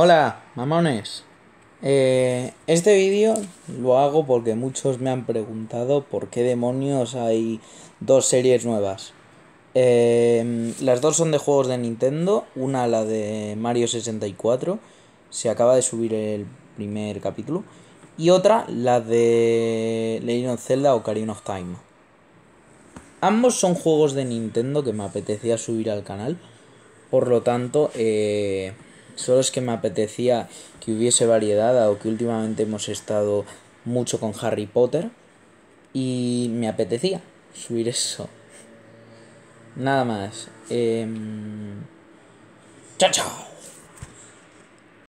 Hola, mamones. Eh, este vídeo lo hago porque muchos me han preguntado por qué demonios hay dos series nuevas. Em, las dos son de juegos de Nintendo, una la de Mario 64, se acaba de subir el primer capítulo, y otra la de Legend of Zelda o Ocarina of Time. Ambos son juegos de Nintendo que me apetecía subir al canal, por lo tanto... Eh, solo es que me apetecía que hubiese variedad, o que últimamente hemos estado mucho con Harry Potter, y me apetecía subir eso. Nada más. Em, chao, chao.